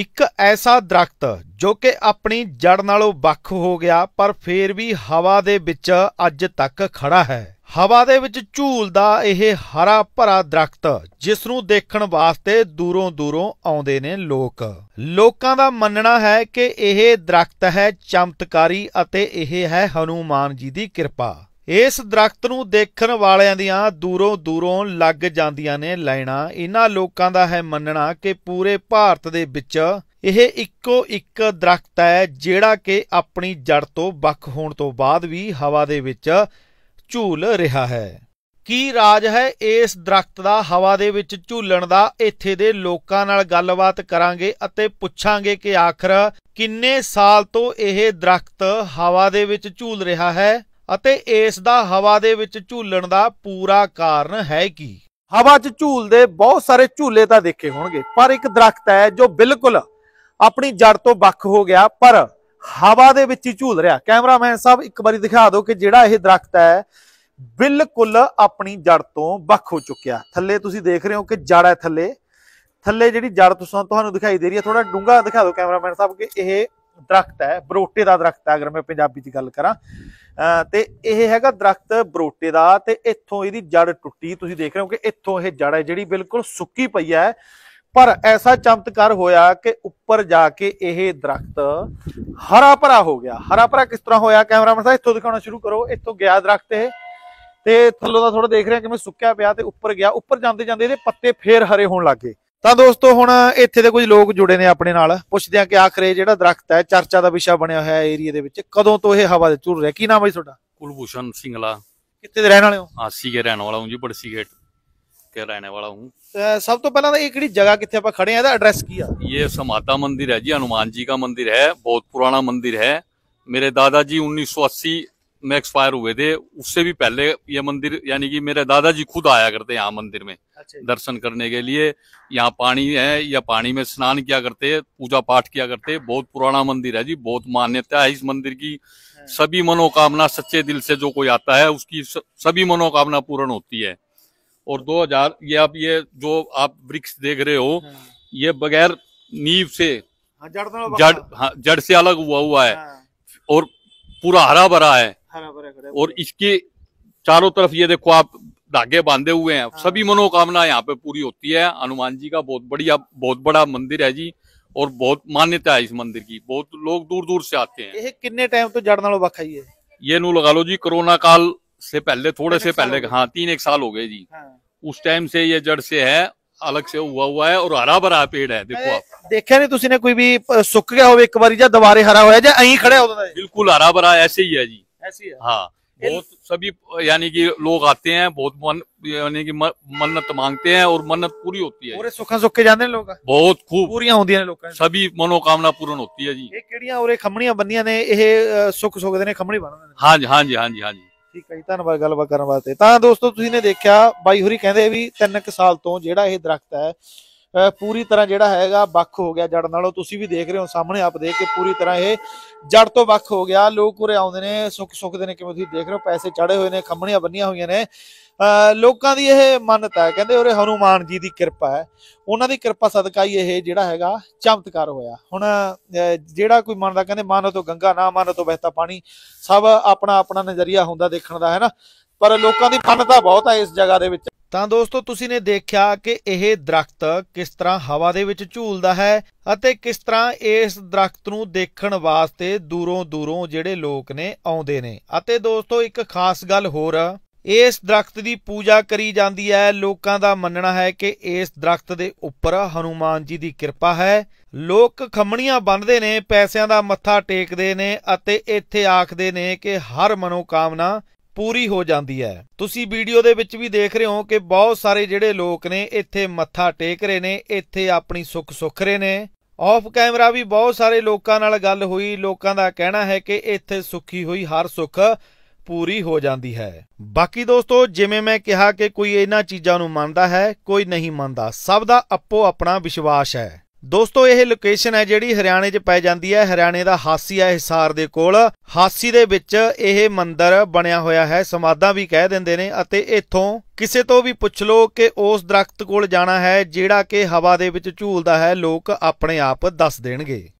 ਇੱਕ ਐਸਾ ਦਰਖਤ ਜੋ ਕਿ ਆਪਣੀ ਜੜ ਨਾਲੋਂ ਵੱਖ ਹੋ ਗਿਆ ਪਰ ਫੇਰ ਵੀ ਹਵਾ ਦੇ ਵਿੱਚ ਅੱਜ ਤੱਕ ਖੜਾ ਹੈ ਹਵਾ ਦੇ ਵਿੱਚ ਝੂਲਦਾ ਇਹ ਹਰਾ ਭਰਾ ਦਰਖਤ ਜਿਸ ਨੂੰ ਦੇਖਣ ਵਾਸਤੇ ਦੂਰੋਂ ਦੂਰੋਂ ਆਉਂਦੇ ਨੇ ਲੋਕ ਲੋਕਾਂ ਦਾ ਮੰਨਣਾ ਹੈ ਕਿ ਇਹ ਦਰਖਤ ਹੈ ਚਮਤਕਾਰੀ ਅਤੇ ਇਹ ਹੈ ਹਨੂਮਾਨ ਜੀ ਦੀ ਕਿਰਪਾ ਇਸ ਦਰਖਤ ਨੂੰ ਦੇਖਣ ਵਾਲਿਆਂ ਦੀਆਂ ਦੂਰੋਂ ਦੂਰੋਂ ਲੱਗ ਜਾਂਦੀਆਂ ਨੇ ਲੈਣਾ ਇਹਨਾਂ ਲੋਕਾਂ ਦਾ ਹੈ ਮੰਨਣਾ ਕਿ ਪੂਰੇ ਭਾਰਤ ਦੇ ਵਿੱਚ ਇਹ ਇੱਕੋ ਇੱਕ ਦਰਖਤ ਹੈ ਜਿਹੜਾ ਕਿ ਆਪਣੀ ਜੜ ਤੋਂ ਵੱਖ ਹੋਣ ਤੋਂ ਬਾਅਦ ਵੀ ਹਵਾ ਦੇ ਵਿੱਚ ਝੂਲ ਰਿਹਾ ਹੈ ਕੀ ਰਾਜ ਹੈ ਇਸ ਦਰਖਤ ਦਾ ਹਵਾ ਦੇ ਵਿੱਚ ਝੂਲਣ ਦਾ ਇੱਥੇ ਦੇ ਲੋਕਾਂ ਨਾਲ ਗੱਲਬਾਤ ਕਰਾਂਗੇ ਅਤੇ ਪੁੱਛਾਂਗੇ ਕਿ ਆਖਰ ਕਿੰਨੇ ਸਾਲ ਤੋਂ ਇਹ ਦਰਖਤ ਹਵਾ ਦੇ ਵਿੱਚ ਝੂਲ ਰਿਹਾ ਹੈ ਅਤੇ ਇਸ ਦਾ ਹਵਾ ਦੇ ਵਿੱਚ ਝੂਲਣ ਦਾ ਪੂਰਾ ਕਾਰਨ ਹੈ ਕੀ ਹਵਾ 'ਚ ਝੂਲਦੇ ਬਹੁਤ ਸਾਰੇ ਝੂਲੇ ਤਾਂ ਦੇਖੇ ਹੋਣਗੇ ਪਰ ਇੱਕ ਦਰਖਤ ਹੈ ਜੋ ਬਿਲਕੁਲ ਆਪਣੀ ਜੜ ਤੋਂ ਵੱਖ ਹੋ ਗਿਆ ਪਰ ਹਵਾ ਦੇ ਵਿੱਚ ਹੀ ਝੂਲ ਰਿਹਾ ਕੈਮਰਾਮੈਨ ਸਾਹਿਬ ਇੱਕ ਵਾਰੀ ਦਿਖਾ ਦਿਓ ਕਿ ਜਿਹੜਾ ਇਹ ਦਰਖਤ ਹੈ ਬਿਲਕੁਲ ਆਪਣੀ ਜੜ ਤੋਂ ਵੱਖ ਹੋ ਚੁੱਕਿਆ ਥੱਲੇ ਤੁਸੀਂ ਦੇਖ ਰਹੇ ਹੋ ਕਿ ਜੜ ਹੈ ਥੱਲੇ ਥੱਲੇ ਜਿਹੜੀ ਜੜ ਤੁਸੀਂ ਤੁਹਾਨੂੰ ਦਿਖਾਈ ਦੇ ਰਹੀ ਹੈ ਥੋੜਾ ਡੂੰਘਾ ਦਿਖਾ ਦਿਓ ਕੈਮਰਾਮੈਨ ਸਾਹਿਬ ਕਿ ਇਹ ਦਰਖਤ ਹੈ ਬਰੋਟੇ ਦਾ ਦਰਖਤ ਹੈ ਅਗਰ ਮੈਂ ਪੰਜਾਬੀ 'ਚ ਗੱਲ ਕਰਾਂ ਤੇ ਇਹ ਹੈਗਾ ਦਰਖਤ ਬਰੋਟੇ ਦਾ ਤੇ ਇੱਥੋਂ ਇਹਦੀ ਜੜ ਟੁੱਟੀ ਤੁਸੀਂ ਦੇਖ ਰਹੇ ਹੋ ਕਿ ਇੱਥੋਂ ਇਹ ਜੜ ਹੈ ਜਿਹੜੀ ਬਿਲਕੁਲ ਸੁੱਕੀ ਪਈ ਹੈ ਪਰ ਐਸਾ ਚਮਤਕਾਰ ਹੋਇਆ ਕਿ ਉੱਪਰ ਜਾ ਕੇ ਇਹ ਦਰਖਤ ਹਰਾ ਭਰਾ ਹੋ ਗਿਆ ਹਰਾ ਭਰਾ ਕਿਸ ਤਰ੍ਹਾਂ ਹੋਇਆ ਕੈਮਰਾਮੈਨ ਸਾਹਿਬ ਇੱਥੋਂ ਦਿਖਾਉਣਾ ਸ਼ੁਰੂ ਕਰੋ ਇੱਥੋਂ ਗਿਆ ਦਰਖਤ ਇਹ ਤੇ ਥੱਲੋਂ ਦਾ ਥੋੜਾ ਦੇਖ ਰਿਹਾ ਕਿਵੇਂ ਸੁੱਕਿਆ ਪਿਆ ਤੇ ਉੱਪਰ ਗਿਆ ਉੱਪਰ ਜਾਂਦੇ ਜਾਂਦੇ ਇਹਦੇ ਪੱਤੇ ਫੇਰ ਹਰੇ ਹੋਣ ਲੱਗੇ ਤਾਂ ਦੋਸਤੋ ਹੁਣ ਇੱਥੇ ਦੇ ਕੁਝ ਲੋਕ ਜੁੜੇ ਨੇ ਆਪਣੇ ਨਾਲ ਪੁੱਛਦੇ ਆ ਕਿ ਆਖਰ ਇਹ ਜਿਹੜਾ ਦਰਖਤ ਹੈ ਚਰਚਾ ਦਾ ਵਿਸ਼ਾ ਬਣਿਆ ਹੋਇਆ ਏਰੀਆ ਦੇ ਵਿੱਚ ਕਦੋਂ ਤੋਂ ਇਹ ਹਵਾ ਦੇ ਝੂਲ ਰਿਹਾ ਕੀ ਨਾਮ ਹੈ ਤੁਹਾਡਾ ਕੁਲਭੂਸ਼ਨ ਸਿੰਘਲਾ ਕਿੱਥੇ ਦੇ ਰਹਿਣ ਵਾਲੇ ਹੋ ਸੀ ਕੇ ਰਹਿਣ ਵਾਲਾ ਹੂੰ ਜੀ ਬੜਸੀ ਗੇਟ ਵਾਲਾ ਹਾਂ ਸਭ ਤੋਂ ਪਹਿਲਾਂ ਤਾਂ ਇਹ ਕਿਹੜੀ ਜਗ੍ਹਾ ਕਿੱਥੇ ਆਪਾਂ ਖੜੇ ਆ ਇਹਦਾ ਐਡਰੈਸ ਕੀ ਆ ਇਹ ਸਮਾਤਾ ਮੰਦਿਰ ਹੈ ਜੀ ਹਨੂਮਾਨ ਜੀ ਦਾ ਮੰਦਿਰ ਹੈ ਬਹੁਤ ਪੁਰਾਣਾ ਮੰਦਿਰ ਹੈ ਮੇਰੇ ਦਾਦਾ 1980 में एक्सपायर हुए थे उससे भी पहले ये मंदिर यानी कि मेरे दादाजी खुद आया करते यहाँ मंदिर में अच्छा। दर्शन करने के लिए यहाँ पानी है या पानी में स्नान किया करते पूजा पाठ किया करते बहुत पुराना मंदिर है जी बहुत मान्यता है इस मंदिर की हाँ। सभी मनोकामना सच्चे दिल से जो कोई आता है उसकी सभी मनोकामना पूर्ण होती है और 2000 ये आप ये जो आप वृक्ष देख रहे हो हाँ। ये बगैर नींव से हाँ, जड़ तो जड़ से अलग हुआ हुआ है और पूरा हरा भरा है और इसके चारों तरफ ये देखो आप धागे बांधे हुए हैं हाँ। सभी मनोकामना यहाँ पे पूरी होती है हनुमान जी का बहुत बढ़िया बहुत बड़ा मंदिर है जी और बहुत मान्यता है इस मंदिर की बहुत लोग दूर दूर से आते हैं कितने टाइम तो जड़ नालों बखाई है ये नू लगा लो जी कोरोना काल से पहले थोड़े से पहले हाँ तीन एक साल हो गए जी हाँ। उस टाइम से ये जड़ से है अलग से हुआ हुआ है और हरा भरा पेड़ है देखो आप देखा नहीं तुमने तो कोई भी सुख गया हो एक बार दोबारे हरा हुआ होता है बिल्कुल हरा भरा ऐसे ही है जी ऐसी है हाँ बहुत सभी यानी कि लोग आते हैं बहुत मन यानी कि मन्नत मांगते हैं और मन्नत पूरी होती है पूरे सुखा सुख के ਜਾਂਦੇ ਨੇ ਲੋਕ ਬਹੁਤ ਖੂਬ ਪੂਰੀਆਂ ਹੁੰਦੀਆਂ ਨੇ ਲੋਕਾਂ ਸਭੀ ਮਨੋਕਾਮਨਾ ਪੂਰਨ ਹੁੰਦੀ ਹੈ ਜੀ ਇਹ ਕਿਹੜੀਆਂ ਔਰੇ ਖੰਮਣੀਆਂ ਬੰਦੀਆਂ ਨੇ ਇਹ ਸੁਖ ਸੁਖਦੇ ਨੇ ਖੰਮਣੀ ਬਣਦੇ ਨੇ ਹਾਂਜੀ ਹਾਂਜੀ ਹਾਂਜੀ ਹਾਂਜੀ ਠੀਕ ਹੈ ਜੀ ਧੰਨਵਾਦ ਗੱਲਬਾਤ ਕਰਨ ਵਾਸਤੇ ਤਾਂ ਦੋਸਤੋ ਤੁਸੀਂ ਨੇ ਦੇਖਿਆ ਬਾਈ ਹੋਰੀ ਕਹਿੰਦੇ ਵੀ 3 ਸਾਲ ਤੋਂ ਜਿਹੜਾ ਇਹ ਦਰਖਤ ਹੈ ਪੂਰੀ ਤਰ੍ਹਾਂ ਜਿਹੜਾ ਹੈਗਾ ਵੱਖ ਹੋ ਗਿਆ ਜੜ ਨਾਲੋਂ ਤੁਸੀਂ ਵੀ ਦੇਖ ਰਹੇ ਹੋ ਸਾਹਮਣੇ ਆਪ ਦੇਖ ਕੇ ਪੂਰੀ ਤਰ੍ਹਾਂ ਇਹ ਜੜ ਤੋਂ ਵੱਖ ਹੋ ਗਿਆ ਲੋਕ ਉਰੇ ਆਉਂਦੇ ਨੇ ਸੁੱਖ ਸੁੱਖ ਦੇ ਨੇ ਕਿਵੇਂ ਤੁਸੀਂ ਦੇਖ ਰਹੇ ਹੋ ਪੈਸੇ ਚੜੇ ਹੋਏ ਨੇ ਖੰਮਣੀਆਂ ਬੰਨੀਆਂ ਹੋਈਆਂ ਨੇ ਲੋਕਾਂ ਦੀ ਇਹ ਮੰਨਤਾ ਹੈ ਕਹਿੰਦੇ ਉਰੇ ਹਨੂਮਾਨ ਜੀ ਦੀ ਕਿਰਪਾ ਹੈ ਉਹਨਾਂ ਦੀ ਕਿਰਪਾ ਸਦਕਾ ਹੀ ਇਹ ਜਿਹੜਾ ਹੈਗਾ ਚਮਤਕਾਰ ਹੋਇਆ ਹੁਣ ਜਿਹੜਾ ਕੋਈ ਮੰਨਦਾ ਕਹਿੰਦੇ ਮਾਨੋ ਤੋਂ ਗੰਗਾ ਨਾ ਮਾਨੋ ਤੋਂ ਵਹਿਤਾ ਪਾਣੀ ਸਭ ਆਪਣਾ ਆਪਣਾ ਨਜ਼ਰੀਆ ਹੁੰਦਾ ਦੇਖਣ ਦਾ ਹੈ ਨਾ ਪਰ ਲੋਕਾਂ ਦੀ ਮੰਨਤਾ ਬਹੁਤ ਹੈ ਇਸ ਜਗ੍ਹਾ ਦੇ ਵਿੱਚ ਤਾਂ ਦੋਸਤੋ ਤੁਸੀਂ ਨੇ ਦੇਖਿਆ ਕਿ ਇਹ ਦਰਖਤ ਕਿਸ ਤਰ੍ਹਾਂ ਹਵਾ ਦੇ ਵਿੱਚ ਝੂਲਦਾ ਹੈ ਅਤੇ ਕਿਸ ਤਰ੍ਹਾਂ ਇਸ ਦਰਖਤ ਨੂੰ ਦੇਖਣ ਵਾਸਤੇ ਦੂਰੋਂ ਦੂਰੋਂ ਜਿਹੜੇ ਲੋਕ ਨੇ ਆਉਂਦੇ ਨੇ ਅਤੇ ਦੋਸਤੋ ਇੱਕ ਖਾਸ ਗੱਲ ਹੋਰ ਇਸ ਦਰਖਤ ਦੀ ਪੂਜਾ ਕਰੀ ਜਾਂਦੀ ਹੈ ਲੋਕਾਂ ਦਾ ਮੰਨਣਾ ਹੈ ਕਿ ਇਸ ਦਰਖਤ ਦੇ ਉੱਪਰ ਹਨੂਮਾਨ ਜੀ ਦੀ ਕਿਰਪਾ ਹੈ ਲੋਕ ਖੰਮਣੀਆਂ ਬੰਨਦੇ ਨੇ ਪੈਸਿਆਂ ਦਾ ਮੱਥਾ ਟੇਕਦੇ ਨੇ ਅਤੇ ਇੱਥੇ ਆਖਦੇ ਨੇ ਕਿ ਹਰ ਮਨੋਕਾਮਨਾ ਪੂਰੀ ਹੋ ਜਾਂਦੀ ਹੈ ਤੁਸੀਂ ਵੀਡੀਓ ਦੇ ਵਿੱਚ ਵੀ ਦੇਖ ਰਹੇ ਹੋ ਕਿ ਬਹੁਤ ਸਾਰੇ ਜਿਹੜੇ ਲੋਕ ਨੇ ਇੱਥੇ ਮੱਥਾ ਟੇਕ ਰਹੇ ਨੇ ਇੱਥੇ ਆਪਣੀ ਸੁੱਖ ਸੁੱਖ ਰਹੇ ਨੇ ਆਫ ਕੈਮਰਾ ਵੀ ਬਹੁਤ ਸਾਰੇ ਲੋਕਾਂ ਨਾਲ ਗੱਲ ਹੋਈ ਲੋਕਾਂ ਦਾ ਕਹਿਣਾ ਹੈ ਕਿ ਇੱਥੇ ਸੁੱਖੀ ਹੋਈ ਹਰ ਸੁੱਖ ਪੂਰੀ ਹੋ ਜਾਂਦੀ ਹੈ ਬਾਕੀ ਦੋਸਤੋ ਜਿਵੇਂ ਮੈਂ ਕਿਹਾ ਕਿ ਕੋਈ ਇਹਨਾਂ ਚੀਜ਼ਾਂ ਨੂੰ ਮੰਨਦਾ ਹੈ ਕੋਈ ਨਹੀਂ ਮੰਨਦਾ ਸਭ ਦਾ ਆਪੋ ਆਪਣਾ ਵਿਸ਼ਵਾਸ ਹੈ ਦੋਸਤੋ ਇਹ ਲੋਕੇਸ਼ਨ ਹੈ ਜਿਹੜੀ ਹਰਿਆਣੇ 'ਚ ਪੈ ਜਾਂਦੀ ਹੈ ਹਰਿਆਣੇ ਦਾ ਹਾਸੀ ਹੈ ਹਿਸਾਰ ਦੇ ਕੋਲ ਹਾਸੀ ਦੇ ਵਿੱਚ ਇਹ ਮੰਦਿਰ ਬਣਿਆ ਹੋਇਆ ਹੈ ਸਮਾਦਾਂ ਵੀ ਕਹਿ ਦਿੰਦੇ ਨੇ ਅਤੇ ਇੱਥੋਂ ਕਿਸੇ ਤੋਂ ਵੀ ਪੁੱਛ ਲਓ ਕਿ ਉਸ ਦਰਖਤ ਕੋਲ ਜਾਣਾ ਹੈ ਜਿਹੜਾ ਕਿ ਹਵਾ ਦੇ ਵਿੱਚ ਝੂਲਦਾ ਹੈ ਲੋਕ ਆਪਣੇ ਆਪ ਦੱਸ ਦੇਣਗੇ